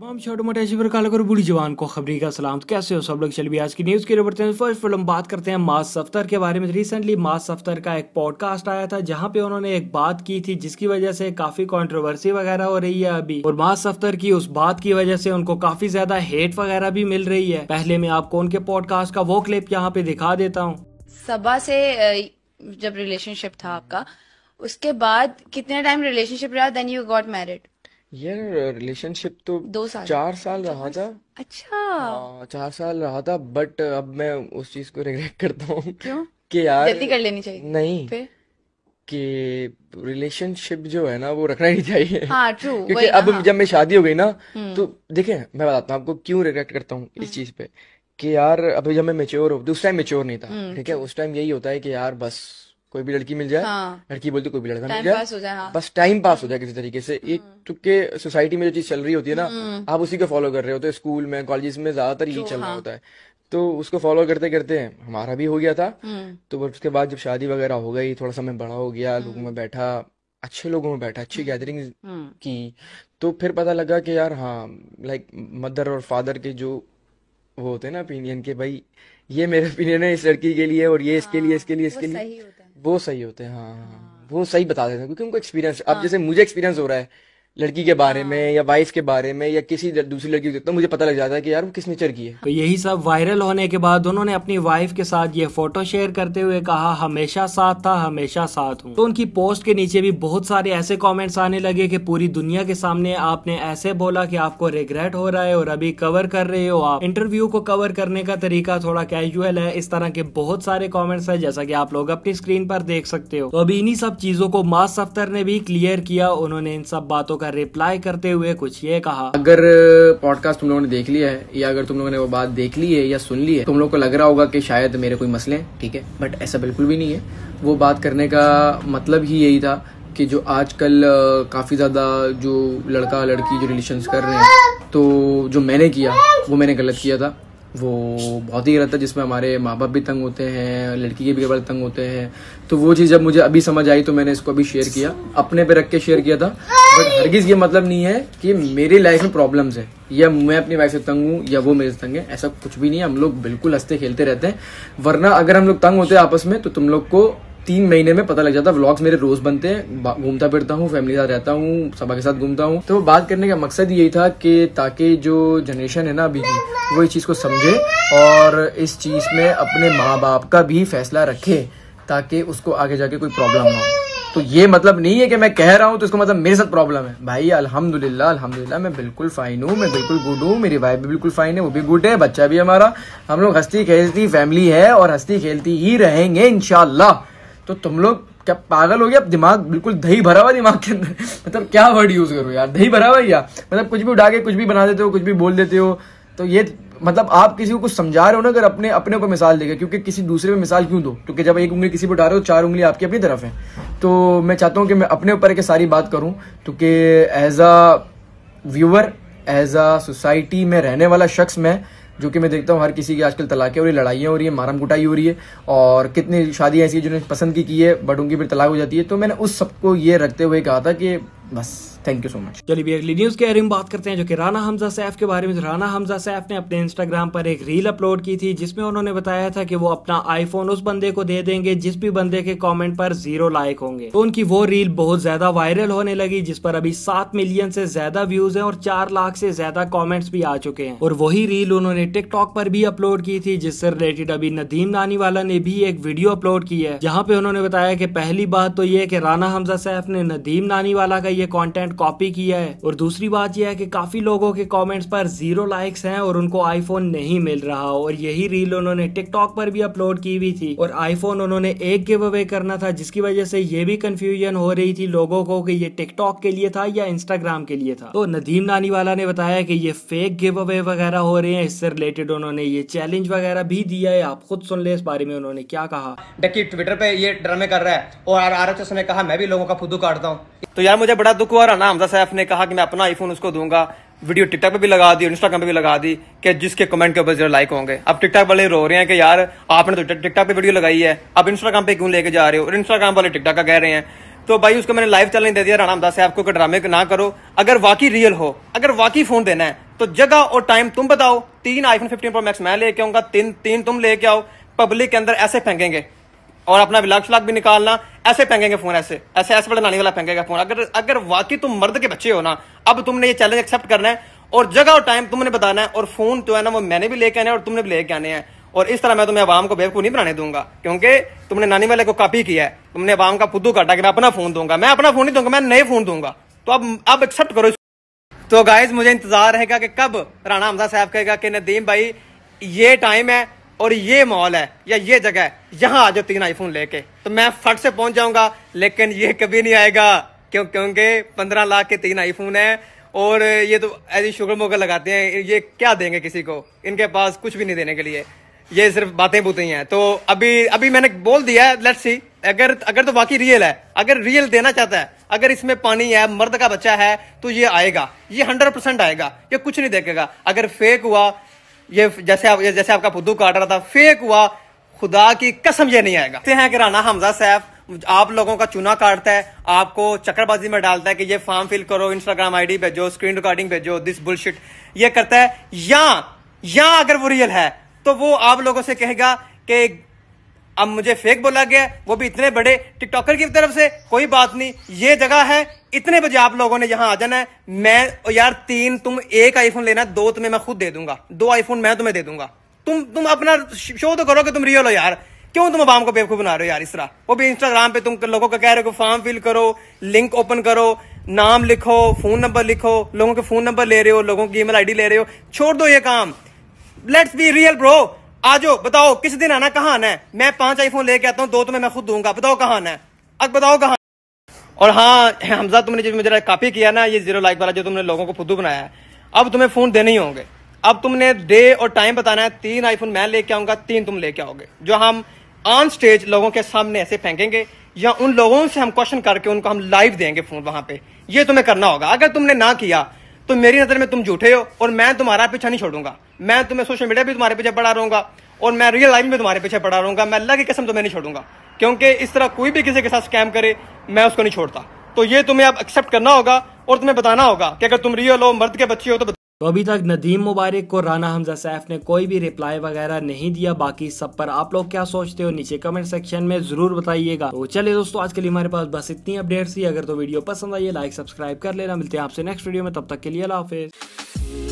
तमाम छोटे मोटे ऐसी प्रकार और बुढ़ी जवान को खबरी का सलाम तो कैसे हो सब लोग चल भी आज की न्यूज़ के बढ़ते हैं फर्स्ट फिल्म बात करते हैं मास सफ्तर के बारे में रिसेंटली मास सफ्तर का एक पॉडकास्ट आया था जहां पे उन्होंने एक बात की थी जिसकी वजह से काफी कंट्रोवर्सी वगैरह हो रही है अभी और मास सफ्तर की उस बात की वजह से उनको काफी ज्यादा हेट वगैरह भी मिल रही है पहले मैं आपको उनके पॉडकास्ट का वो क्लिप यहाँ पे दिखा देता हूँ सबा से जब रिलेशनशिप था आपका उसके बाद कितने टाइम रिलेशनशिप रहा देन यू गॉट मैरिड ये रिलेशनशिप तो दो साल चार साल रहा था अच्छा हाँ चार साल रहा था बट अब मैं उस चीज को रिग्रेट करता हूँ क्यों कि यार जल्दी कर लेनी चाहिए नहीं फिर कि रिलेशनशिप जो है ना वो रखना ही चाहिए हाँ ट्रू क्योंकि अब हाँ। जब मैं शादी हो गई ना हम्म। तो देखें मैं बताता हूँ आपको क्यों रिग्रेट करता हूँ इस हम्म। चीज पे कि यार अभी जब मैं मेच्योर हो उस टाइम मेच्योर नहीं था हम्म, ठीक है उस टाइम यही होता है कि यार बस कोई भी लड़की मिल जाए हाँ। लड़की बोलती कोई भी लड़का मिल जाए हाँ। बस टाइम पास हो जाए किसी तरीके से एक हम्म। चूंकि सोसाइटी में जो चीज चल रही होती है ना हम्म। आप उसी को फॉलो कर रहे होते स्कूल में कॉलेज में ज्यादातर यही तो, चल रहा हाँ। होता है तो उसको फॉलो करते करते हमारा भी हो गया था हम्म। तो उसके बाद जब शादी वगैरह हो गई थोड़ा समय बड़ा हो गया लोगों में बैठा अच्छे लोगों में बैठा अच्छी गैदरिंग की तो फिर पता लगा कि यार हाँ लाइक मदर और फादर के जो वो होते हैं ना ओपिनियन के भाई ये मेरा ओपिनियन है इस लड़की के लिए और ये इसके लिए हाँ, इसके लिए इसके लिए वो सही होते हैं हाँ हाँ, हाँ, हाँ वो सही बता देते हैं क्योंकि उनको एक्सपीरियंस अब हाँ। जैसे मुझे एक्सपीरियंस हो रहा है लड़की के बारे में हाँ। या वाइफ के बारे में या किसी दूसरी लड़की को तो देखता हूँ मुझे पता लग जाता है कि यार वो किस नेचर की है तो यही सब वायरल होने के बाद उन्होंने अपनी वाइफ के साथ ये फोटो शेयर करते हुए कहा हमेशा साथ था हमेशा साथ हूँ तो उनकी पोस्ट के नीचे भी बहुत सारे ऐसे कॉमेंट्स आने लगे की पूरी दुनिया के सामने आपने ऐसे बोला की आपको रिग्रेट हो रहा है और अभी कवर कर रहे हो आप इंटरव्यू को कवर करने का तरीका थोड़ा कैजुअल है इस तरह के बहुत सारे कॉमेंट्स है जैसा की आप लोग अपनी स्क्रीन पर देख सकते हो तो अभी इन्हीं सब चीजों को मास सफ्तर ने भी क्लियर किया उन्होंने इन सब बातों का का रिप्लाई करते हुए कुछ ये कहा अगर पॉडकास्ट तुम लोगों ने देख लिया है या अगर तुम लोगों ने वो बात देख ली है या सुन ली है तुम लोग को लग रहा होगा कि शायद मेरे कोई मसले हैं ठीक है बट ऐसा बिल्कुल भी नहीं है वो बात करने का मतलब ही यही था कि जो आजकल काफ़ी ज़्यादा जो लड़का लड़की जो रिलेशन कर रहे हैं तो जो मैंने किया वो मैंने गलत किया था वो बहुत ही गलत था जिसमें हमारे माँ बाप भी तंग होते हैं लड़की के भी गलत तंग होते हैं तो वो चीज़ जब मुझे अभी समझ आई तो मैंने इसको अभी शेयर किया अपने पे रख के शेयर किया था बट हरगिज ये मतलब नहीं है कि मेरी लाइफ में प्रॉब्लम्स है या मैं अपनी वाइफ से तंग हूँ या वो मेरे से तंग है ऐसा कुछ भी नहीं है हम लोग बिल्कुल हंसते खेलते रहते हैं वरना अगर हम लोग तंग होते हैं आपस में तो तुम लोग को तीन महीने में पता लग जाता है व्लॉग्स मेरे रोज बनते हैं घूमता फिरता हूँ फैमिली साथ रहता हूँ सभा के साथ घूमता हूँ तो बात करने का मकसद यही था कि ताकि जो जनरेशन है ना अभी की वो इस चीज़ को समझे और इस चीज़ में अपने माँ बाप का भी फैसला रखे ताकि उसको आगे जाके कोई प्रॉब्लम ना हो तो ये मतलब नहीं है कि मैं कह रहा हूँ तो इसको मतलब मेरे साथ प्रॉब्लम है भाई अल्हम्दुलिल्लाह अल्हम्दुलिल्लाह मैं बिल्कुल फाइन हूँ मैं बिल्कुल गुड हूँ मेरी वाइफ भी बिल्कुल फाइन है वो भी गुड है बच्चा भी हमारा हम लोग हस्ती खेलती फैमिली है और हस्ती खेलती ही रहेंगे इनशाला तो तुम लोग क्या पागल हो गया दिमाग बिल्कुल दही भरा हुआ दिमाग के अंदर मतलब क्या वर्ड यूज करो यार दही भरा हुआ यार मतलब कुछ भी उठा के कुछ भी बना देते हो कुछ भी बोल देते हो तो ये मतलब आप किसी को कुछ समझा रहे हो ना अगर अपने अपने ऊपर मिसाल देगा क्योंकि किसी दूसरे में मिसाल क्यों दो क्योंकि जब एक उंगली किसी पर उठा रहे हो चार उंगली आपकी अपनी तरफ है तो मैं चाहता हूँ कि मैं अपने ऊपर के सारी बात करूँ क्योंकि as a viewer as a society में रहने वाला शख्स मैं जो कि मैं देखता हूँ हर किसी की आजकल तलाकें हो रही लड़ाइयाँ हो रही है मारम कुटाई हो रही है और कितनी शादियाँ ऐसी जिन्होंने पसंद की की है बट उनकी फिर तलाक हो जाती है तो मैंने उस सबको ये रखते हुए कहा था कि बस थैंक यू सो मच चलिए अगली न्यूज के बारे में बात करते हैं जो कि राना हमजा सैफ के बारे में राना हमजा सैफ ने अपने इंस्टाग्राम पर एक रील अपलोड की थी जिसमें उन्होंने बताया था कि वो अपना आईफोन उस बंदे को दे देंगे जिस भी बंदे के कॉमेंट पर जीरो लाइक होंगे तो उनकी वो रील बहुत ज्यादा वायरल होने लगी जिस पर अभी सात मिलियन से ज्यादा व्यूज है और चार लाख से ज्यादा कॉमेंट्स भी आ चुके हैं और वही रील उन्होंने टिकटॉक पर भी अपलोड की थी जिससे रिलेटेड अभी नदीम नानी वाला ने भी एक वीडियो अपलोड की है जहाँ पे उन्होंने बताया की पहली बात तो ये राना हमजा सैफ ने नदीम नानी वाला का ये कॉन्टेंट कॉपी किया है और दूसरी बात यह है कि काफी लोगों के कमेंट्स पर जीरो लाइक्स हैं और उनको आईफोन नहीं मिल रहा और यही रील उन्होंने टिकटॉक पर भी अपलोड की हुई थी और आईफोन उन्होंने एक गिव अवे करना था जिसकी वजह से ये भी कंफ्यूजन हो रही थी लोगों को कि ये टिकटॉक के लिए था या इंस्टाग्राम के लिए था तो नदीम नानी वाला ने बताया कि ये फेक गिव अवे वगैरह हो रहे हैं इससे रिलेटेड उन्होंने ये चैलेंज वगैरह भी दिया है आप खुद सुन ले इस बारे में उन्होंने क्या कहा देखिए ट्विटर पे ये ड्रामे कर रहा है और आर आर एच एस ने कहा मैं भी लोगों का फुदू काटता हूँ तो यार मुझे बड़ा दुख हुआ राना हमजा सैफ ने कहा कि मैं अपना आईफोन उसको दूंगा वीडियो टिकटॉक पे भी लगा दी और इंस्टाग्राम पे भी लगा दी कि जिसके कमेंट के ऊपर जरूर लाइक होंगे अब टिकटॉक वाले रो रहे हैं कि यार आपने तो टिकटॉक पे वीडियो लगाई है अब इंस्टाग्राम पे क्यों लेके जा रहे हो और इंस्टाग्राम वाले टिकटॉक का कह रहे हैं तो भाई उसको मैंने लाइव चैलेंज दे दिया राणा हमदा साहब को ड्रामे ना करो अगर वाकई रियल हो अगर वाकई फोन देना है तो जगह और टाइम तुम बताओ तीन आईफोन फिफ्टीन प्रो मैक्स मैं लेके आऊंगा तीन तीन तुम लेके आओ पब्लिक के अंदर ऐसे फेंकेंगे और अपना विलाग लाख भी निकालना ऐसे फेंकेंगे फोन ऐसे ऐसे ऐसे बड़े नानी वाला फेंकेगा फोन अगर अगर वाकई तुम मर्द के बच्चे हो ना अब तुमने ये चैलेंज एक्सेप्ट करना है और जगह और टाइम तुमने बताना है और फोन जो तो है ना वो मैंने भी लेके आने और तुमने भी लेके आने हैं और इस तरह मैं तुम्हें आवाम को बेवकूफ नहीं बनाने दूंगा क्योंकि तुमने नानी वाले को कॉपी किया है तुमने आवाम का पुद्दू काटा कि मैं अपना फोन दूंगा मैं अपना फोन नहीं दूंगा मैं नए फोन दूंगा तो अब अब एक्सेप्ट करो तो गाइज मुझे इंतजार रहेगा कि कब राणा हमदा साहब कहेगा कि नदीम भाई ये टाइम है और ये मॉल है या ये जगह है यहाँ आ जाओ तीन आईफोन लेके तो मैं फट से पहुंच जाऊंगा लेकिन ये कभी नहीं आएगा क्यों क्योंकि पंद्रह लाख के तीन आईफोन है और ये तो ऐसी शुगर मोगर लगाते हैं ये क्या देंगे किसी को इनके पास कुछ भी नहीं देने के लिए ये सिर्फ बातें बुती हैं तो अभी अभी मैंने बोल दिया है लेट्स सी अगर अगर तो बाकी रियल है अगर रियल देना चाहता है अगर इसमें पानी है मर्द का बच्चा है तो ये आएगा ये हंड्रेड परसेंट आएगा ये कुछ नहीं देखेगा अगर फेक हुआ ये जैसे आप जैसे आपका फुद्दू काट रहा था फेक हुआ खुदा की कसम ये नहीं आएगा हैं कि राना हमजा सैफ आप लोगों का चुना काटता है आपको चक्करबाजी में डालता है कि ये फॉर्म फिल करो इंस्टाग्राम आईडी भेजो स्क्रीन रिकॉर्डिंग भेजो दिस बुलशिट ये करता है या या अगर वो रियल है तो वो आप लोगों से कहेगा कि अब मुझे फेक बोला गया वो भी इतने बड़े टिकटॉकर की तरफ से कोई बात नहीं ये जगह है इतने बजे आप लोगों ने यहाँ आ जाना है मैं यार तीन तुम एक आईफोन लेना दो तुम्हें तो मैं खुद दे दूंगा दो आईफोन मैं तुम्हें दे दूंगा तुम तुम अपना शो तो करो कि तुम रियल हो यार क्यों तुम अवाम को बेवकूफ बना रहे हो यार इस तरह वो भी इंस्टाग्राम पे तुम लोगों का कह रहे हो फॉर्म फिल करो लिंक ओपन करो नाम लिखो फोन नंबर लिखो लोगों के फोन नंबर ले रहे हो लोगों की ईमेल आईडी ले रहे हो छोड़ दो ये काम लेट्स बी रियल ब्रो आज बताओ किस दिन आना कहा आना है मैं पांच आईफोन लेके आता हूँ दो तुम्हें तो मैं खुद दूंगा बताओ कहा आना है अब बताओ कहा और हाँ हमजा तुमने जो मुझे कॉपी किया ना ये जीरो लाइक वाला जो तुमने लोगों को फुद्दू बनाया है अब तुम्हें फोन देने ही होंगे अब तुमने डे और टाइम बताना है तीन आईफोन मैं लेके आऊंगा तीन तुम लेके आओगे जो हम ऑन स्टेज लोगों के सामने ऐसे फेंकेंगे या उन लोगों से हम क्वेश्चन करके उनको हम लाइव देंगे फोन वहां पे ये तुम्हें करना होगा अगर तुमने ना किया तो मेरी नजर में तुम झूठे हो और मैं तुम्हारा पीछा नहीं छोड़ूंगा मैं तुम्हें सोशल मीडिया भी तुम्हारे पीछे पढ़ा रहूंगा और मैं रियल लाइफ में तुम्हारे पीछे पढ़ा रहूंगा मैं अल्लाह की कसम तुम्हें नहीं छोड़ूंगा क्योंकि इस तरह कोई भी किसी के साथ स्कैम करे मैं उसको नहीं छोड़ता तो ये तुम्हें अब एक्सेप्ट करना होगा और तुम्हें बताना होगा कि अगर तुम रियल हो मर्द के बच्चे हो तो तो अभी तक नदीम मुबारक को राना हमजा सैफ ने कोई भी रिप्लाई वगैरह नहीं दिया बाकी सब पर आप लोग क्या सोचते हो नीचे कमेंट सेक्शन में जरूर बताइएगा तो चलिए दोस्तों आज के लिए हमारे पास बस इतनी अपडेट्स थी अगर तो वीडियो पसंद आई लाइक सब्सक्राइब कर लेना मिलते हैं आपसे नेक्स्ट वीडियो में तब तक के लिए अला हाफिज़